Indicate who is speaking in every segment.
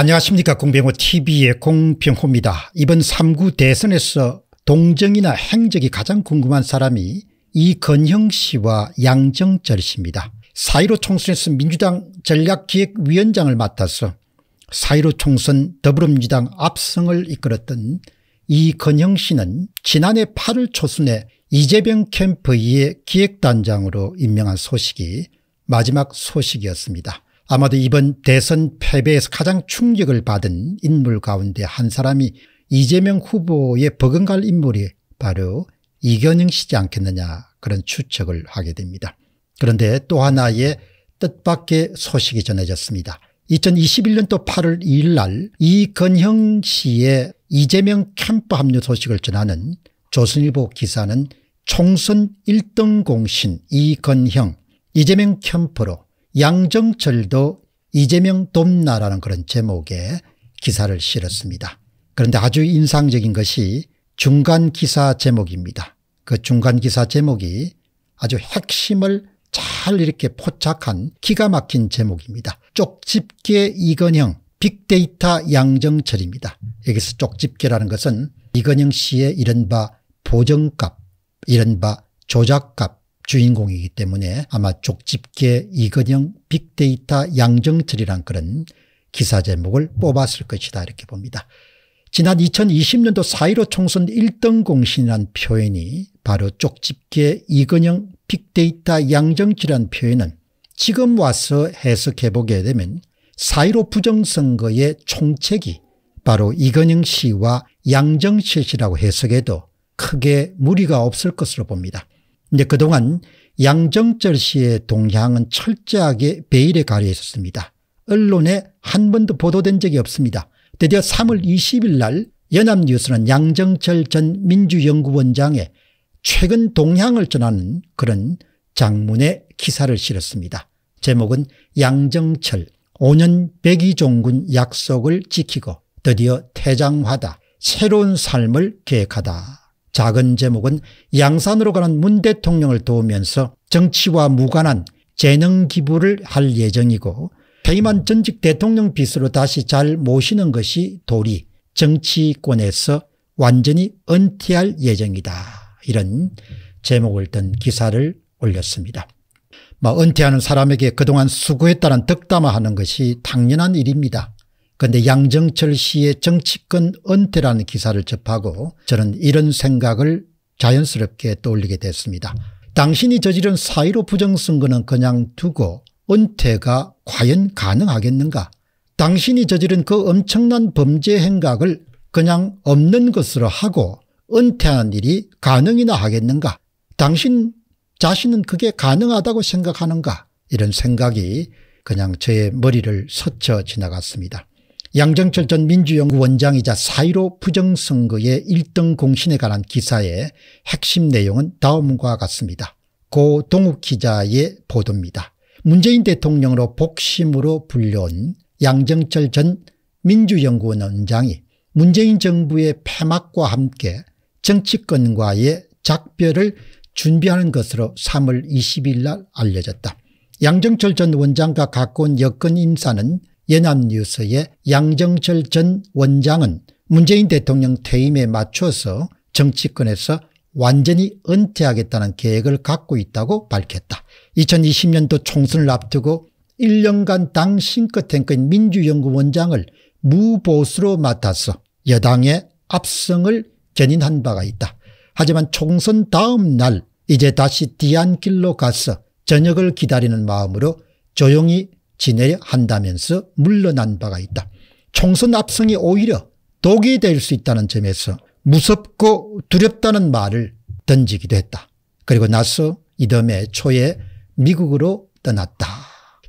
Speaker 1: 안녕하십니까 공병호 tv의 공병호입니다. 이번 3구 대선에서 동정이나 행적이 가장 궁금한 사람이 이건형 씨와 양정철 씨입니다. 4.15 총선에서 민주당 전략기획위원장을 맡아서 4.15 총선 더불어민주당 압승을 이끌었던 이건형 씨는 지난해 8월 초순에 이재명 캠프의 기획단장으로 임명한 소식이 마지막 소식이었습니다. 아마도 이번 대선 패배에서 가장 충격을 받은 인물 가운데 한 사람이 이재명 후보의 버금갈 인물이 바로 이견영 씨지 않겠느냐 그런 추측을 하게 됩니다. 그런데 또 하나의 뜻밖의 소식이 전해졌습니다. 2021년도 8월 2일 날 이건형 씨의 이재명 캠프 합류 소식을 전하는 조선일보 기사는 총선 1등 공신 이건형 이재명 캠프로 양정철도 이재명 돕나라는 그런 제목의 기사를 실었습니다. 그런데 아주 인상적인 것이 중간 기사 제목입니다. 그 중간 기사 제목이 아주 핵심을 잘 이렇게 포착한 기가 막힌 제목입니다. 쪽집게 이건형 빅데이터 양정철입니다. 여기서 쪽집게라는 것은 이건영 씨의 이른바 보정값, 이른바 조작값 주인공이기 때문에 아마 족집게 이근영 빅데이터 양정철이란 그런 기사 제목을 뽑았을 것이다 이렇게 봅니다. 지난 2020년도 4.15 총선 1등 공신이란 표현이 바로 쪽집게 이근영 빅데이터 양정치란 표현은 지금 와서 해석해 보게 되면 4.15 부정선거의 총책이 바로 이근영 씨와 양정치 씨라고 해석해도 크게 무리가 없을 것으로 봅니다. 이제 그동안 양정철 씨의 동향은 철저하게 베일에 가려 있었습니다. 언론에 한 번도 보도된 적이 없습니다. 드디어 3월 20일 날 연합뉴스는 양정철 전 민주연구원장의 최근 동향을 전하는 그런 장문의 기사를 실었습니다. 제목은 양정철 5년 백이종군 약속을 지키고 드디어 태장화다 새로운 삶을 계획하다 작은 제목은 양산으로 가는 문 대통령을 도우면서 정치와 무관한 재능 기부를 할 예정이고 페이만 전직 대통령 빚으로 다시 잘 모시는 것이 도리 정치권에서 완전히 은퇴할 예정이다. 이런 제목을 든 기사를 올렸습니다. 뭐 은퇴하는 사람에게 그동안 수고했다는 덕담화하는 것이 당연한 일입니다. 그런데 양정철 씨의 정치권 은퇴라는 기사를 접하고 저는 이런 생각을 자연스럽게 떠올리게 됐습니다. 당신이 저지른 사1로 부정선거는 그냥 두고 은퇴가 과연 가능하겠는가 당신이 저지른 그 엄청난 범죄 행각을 그냥 없는 것으로 하고 은퇴하는 일이 가능이나 하겠는가 당신 자신은 그게 가능하다고 생각하는가 이런 생각이 그냥 저의 머리를 스쳐 지나갔습니다. 양정철 전 민주연구원장이자 사1로 부정선거의 1등 공신에 관한 기사의 핵심 내용은 다음과 같습니다. 고 동욱 기자의 보도입니다. 문재인 대통령으로 복심으로 불려온 양정철 전민주연구원장이 문재인 정부의 폐막과 함께 정치권과의 작별을 준비하는 것으로 3월 20일 날 알려졌다. 양정철 전 원장과 가까운 여권 인사는 연합뉴스의 양정철 전 원장은 문재인 대통령 퇴임에 맞춰서 정치권에서 완전히 은퇴하겠다는 계획을 갖고 있다고 밝혔다. 2020년도 총선을 앞두고 1년간 당 싱크탱크인 민주연구원장을 무보수로 맡아서 여당의 압승을 견인한 바가 있다. 하지만 총선 다음 날 이제 다시 뒤안길로 가서 저녁을 기다리는 마음으로 조용히 지내야 한다면서 물러난 바가 있다. 총선 압승이 오히려 독이 될 수 있다는 점에서 무섭고 두렵다는 말을 던지기도 했다. 그리고 나서 이듬해 초에 미국으로 떠났다.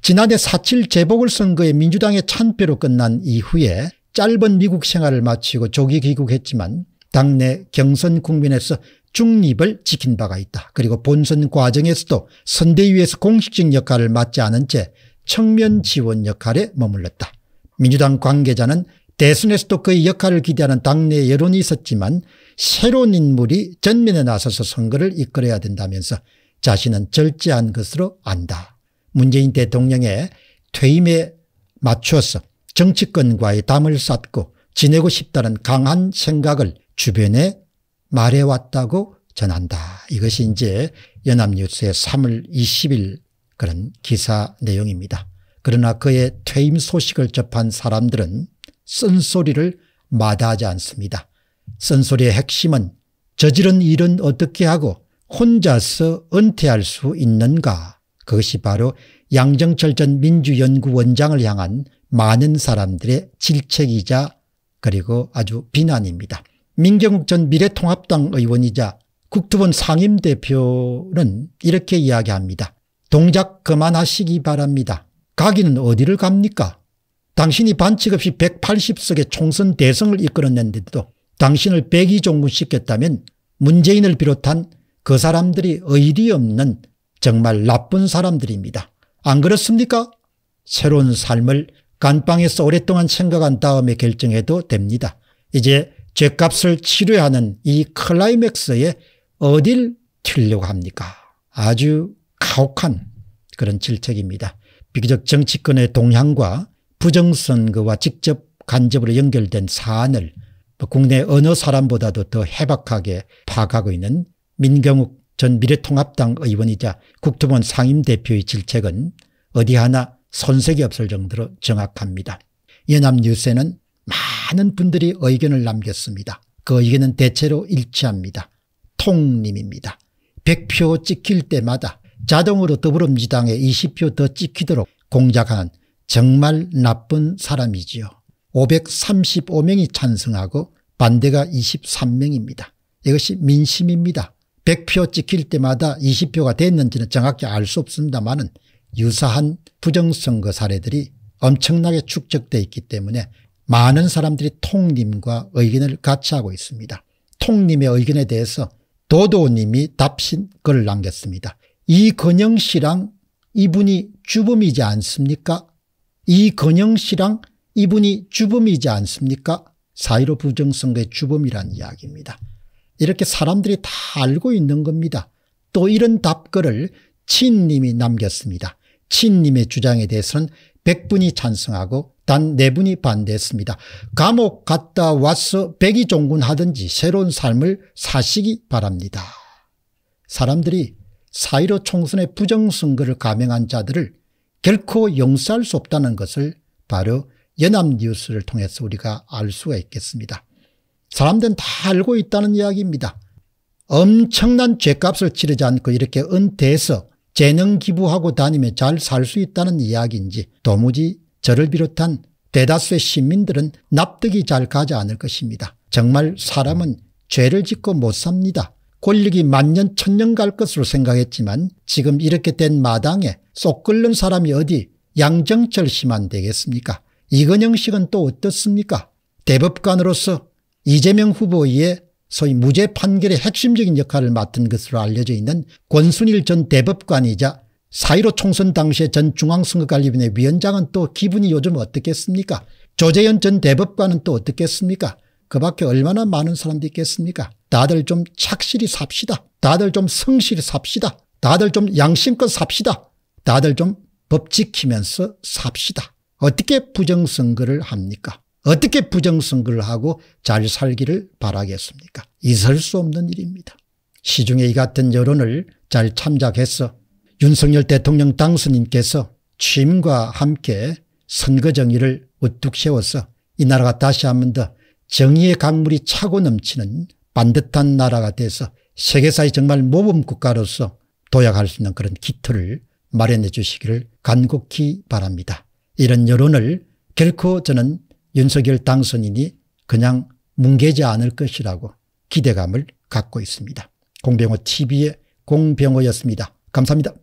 Speaker 1: 지난해 4.7 재보궐선거에 민주당의 찬패로 끝난 이후에 짧은 미국 생활을 마치고 조기 귀국했지만 당내 경선 국민에서 중립을 지킨 바가 있다. 그리고 본선 과정에서도 선대위에서 공식적 역할을 맡지 않은 채 청면 지원 역할에 머물렀다. 민주당 관계자는 대선에서도 그의 역할을 기대하는 당내 여론이 있었지만 새로운 인물이 전면에 나서서 선거를 이끌어야 된다면서 자신은 절제한 것으로 안다. 문재인 대통령의 퇴임에 맞추어서 정치권과의 담을 쌓고 지내고 싶다는 강한 생각을 주변에 말해왔다고 전한다. 이것이 이제 연합뉴스의 3월 20일 그런 기사 내용입니다. 그러나 그의 퇴임 소식을 접한 사람들은 쓴소리를 마다하지 않습니다. 쓴소리의 핵심은 저지른 일은 어떻게 하고 혼자서 은퇴할 수 있는가 그것이 바로 양정철 전 민주연구원장을 향한 많은 사람들의 질책이자 그리고 아주 비난입니다. 민경욱 전 미래통합당 의원이자 국토본 상임대표는 이렇게 이야기합니다. 동작 그만하시기 바랍니다. 가기는 어디를 갑니까? 당신이 반칙 없이 180석의 총선 대성을 이끌어냈는데도 당신을 백의종군시켰다면 문재인을 비롯한 그 사람들이 의리 없는 정말 나쁜 사람들입니다. 안 그렇습니까? 새로운 삶을 간방에서 오랫동안 생각한 다음에 결정해도 됩니다. 이제 죄값을 치료하는 이 클라이맥스에 어딜 튀려고 합니까? 아주 가혹한 그런 질책입니다. 비교적 정치권의 동향과 부정선거와 직접 간접으로 연결된 사안을 뭐 국내 어느 사람보다도 더 해박하게 파악하고 있는 민경욱 전 미래통합당 의원이자 국토본 상임대표의 질책은 어디 하나 손색이 없을 정도로 정확합니다. 연합뉴스에는 많은 분들이 의견을 남겼습니다. 그 의견은 대체로 일치합니다. 통님입니다. 100표 찍힐 때마다 자동으로 더불어민주당에 20표 더 찍히도록 공작한 정말 나쁜 사람이지요. 535명이 찬성하고 반대가 23명입니다. 이것이 민심입니다. 100표 찍힐 때마다 20표가 됐는지는 정확히 알 수 없습니다만 유사한 부정선거 사례들이 엄청나게 축적되어 있기 때문에 많은 사람들이 통님과 의견을 같이 하고 있습니다. 통님의 의견에 대해서 도도님이 답신 글을 남겼습니다. 이건영 씨랑 이분이 주범이지 않습니까? 이건영 씨랑 이분이 주범이지 않습니까? 사1 5 부정선거의 주범이란 이야기입니다. 이렇게 사람들이 다 알고 있는 겁니다. 또 이런 답글을 친님이 남겼습니다. 친님의 주장에 대해서는 100분이 찬성하고 단 4분이 반대했습니다. 감옥 갔다 와서 백이 종군하든지 새로운 삶을 사시기 바랍니다. 사람들이 사1 5 총선의 부정선거를 감행한 자들을 결코 용서할 수 없다는 것을 바로 연합뉴스를 통해서 우리가 알 수가 있겠습니다. 사람들은 다 알고 있다는 이야기입니다. 엄청난 죄값을 치르지 않고 이렇게 은퇴해서 재능 기부하고 다니며 잘 살 수 있다는 이야기인지 도무지 저를 비롯한 대다수의 시민들은 납득이 잘 가지 않을 것입니다. 정말 사람은 죄를 짓고 못 삽니다. 권력이 만년 천년 갈 것으로 생각했지만 지금 이렇게 된 마당에 쏙 끓는 사람이 어디 양정철 씨만 되겠습니까 이건영 씨는 또 어떻습니까 대법관으로서 이재명 후보의 소위 무죄 판결의 핵심적인 역할을 맡은 것으로 알려져 있는 권순일 전 대법관이자 사1 5 총선 당시에 전 중앙선거관리위원회 위원장은 또 기분이 요즘 어떻겠습니까 조재현 전 대법관은 또 어떻겠습니까 그 밖에 얼마나 많은 사람도 있겠습니까? 다들 좀 착실히 삽시다. 다들 좀 성실히 삽시다. 다들 좀 양심껏 삽시다. 다들 좀 법 지키면서 삽시다. 어떻게 부정선거를 합니까? 어떻게 부정선거를 하고 잘 살기를 바라겠습니까? 있을 수 없는 일입니다. 시중에 이 같은 여론을 잘 참작해서 윤석열 대통령 당선인께서 취임과 함께 선거정의를 우뚝 세워서 이 나라가 다시 한 번 더 정의의 강물이 차고 넘치는 반듯한 나라가 돼서 세계사의 정말 모범국가로서 도약할 수 있는 그런 기틀을 마련해 주시기를 간곡히 바랍니다. 이런 여론을 결코 저는 윤석열 당선인이 그냥 뭉개지 않을 것이라고 기대감을 갖고 있습니다. 공병호 TV의 공병호였습니다. 감사합니다.